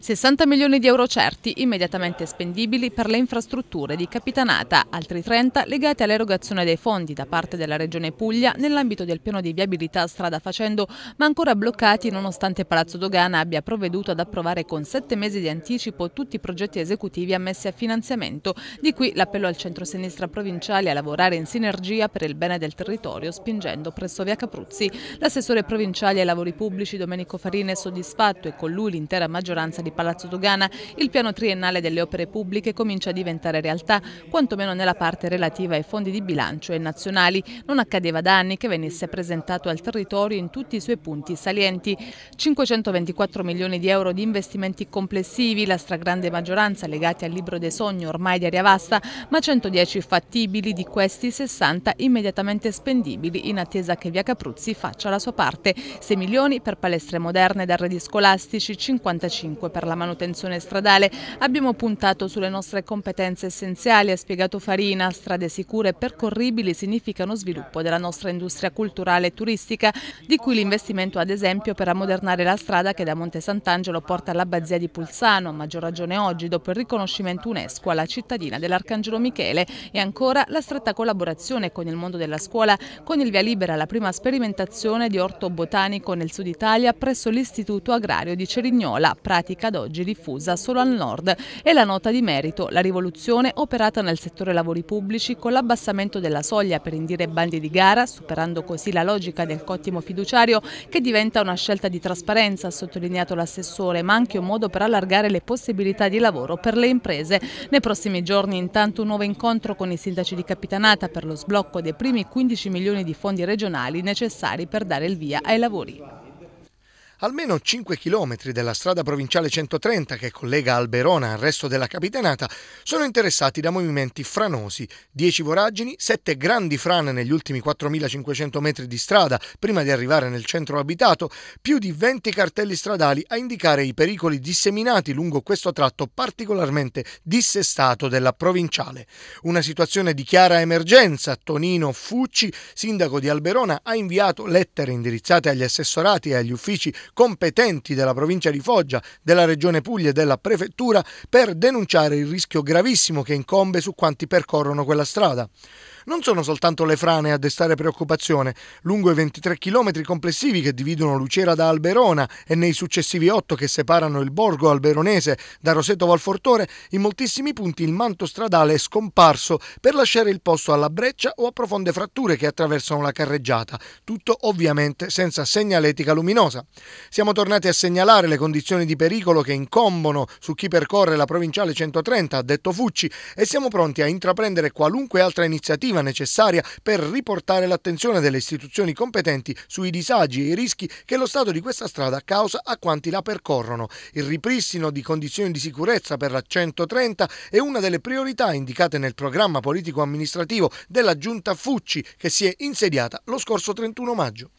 60 milioni di euro certi immediatamente spendibili per le infrastrutture di Capitanata, altri 30 legati all'erogazione dei fondi da parte della Regione Puglia nell'ambito del piano di viabilità strada facendo, ma ancora bloccati nonostante Palazzo Dogana abbia provveduto ad approvare con 7 mesi di anticipo tutti i progetti esecutivi ammessi a finanziamento, di qui l'appello al centro-sinistra provinciale a lavorare in sinergia per il bene del territorio, spingendo presso Via Capruzzi. L'assessore provinciale ai lavori pubblici Domenico Farina è soddisfatto e con lui l'intera maggioranza di di Palazzo Dugana, il piano triennale delle opere pubbliche comincia a diventare realtà, quantomeno nella parte relativa ai fondi di bilancio e nazionali. Non accadeva da anni che venisse presentato al territorio in tutti i suoi punti salienti. 524 milioni di euro di investimenti complessivi, la stragrande maggioranza legati al libro dei sogni ormai di aria vasta, ma 110 fattibili, di questi 60 immediatamente spendibili in attesa che Via Capruzzi faccia la sua parte. 6 milioni per palestre moderne ed arredi scolastici, 55 per per la manutenzione stradale, abbiamo puntato sulle nostre competenze essenziali, ha spiegato Farina. Strade sicure e percorribili significano sviluppo della nostra industria culturale e turistica, di cui l'investimento ad esempio per ammodernare la strada che da Monte Sant'Angelo porta all'abbazia di Pulsano, a maggior ragione oggi dopo il riconoscimento UNESCO alla cittadina dell'Arcangelo Michele e ancora la stretta collaborazione con il mondo della scuola, con il via libera alla prima sperimentazione di orto botanico nel sud Italia presso l'Istituto Agrario di Cerignola, pratica ad oggi diffusa solo al nord e la nota di merito, la rivoluzione operata nel settore lavori pubblici con l'abbassamento della soglia per indire bandi di gara, superando così la logica del cottimo fiduciario che diventa una scelta di trasparenza, ha sottolineato l'assessore, ma anche un modo per allargare le possibilità di lavoro per le imprese. Nei prossimi giorni intanto un nuovo incontro con i sindaci di Capitanata per lo sblocco dei primi 15 milioni di fondi regionali necessari per dare il via ai lavori almeno 5 km della strada provinciale 130 che collega Alberona al resto della capitanata sono interessati da movimenti franosi, 10 voragini, 7 grandi frane negli ultimi 4.500 metri di strada prima di arrivare nel centro abitato, più di 20 cartelli stradali a indicare i pericoli disseminati lungo questo tratto particolarmente dissestato della provinciale. Una situazione di chiara emergenza, Tonino Fucci, sindaco di Alberona, ha inviato lettere indirizzate agli assessorati e agli uffici competenti della provincia di Foggia, della regione Puglia e della prefettura per denunciare il rischio gravissimo che incombe su quanti percorrono quella strada non sono soltanto le frane a destare preoccupazione, lungo i 23 km complessivi che dividono Lucera da Alberona e nei successivi 8 che separano il borgo alberonese da Roseto Valfortore, in moltissimi punti il manto stradale è scomparso per lasciare il posto alla breccia o a profonde fratture che attraversano la carreggiata, tutto ovviamente senza segnaletica luminosa. Siamo tornati a segnalare le condizioni di pericolo che incombono su chi percorre la provinciale 130, ha detto Fucci, e siamo pronti a intraprendere qualunque altra iniziativa normativa necessaria per riportare l'attenzione delle istituzioni competenti sui disagi e i rischi che lo stato di questa strada causa a quanti la percorrono. Il ripristino di condizioni di sicurezza per la 130 è una delle priorità indicate nel programma politico-amministrativo della Giunta Fucci che si è insediata lo scorso 31 maggio.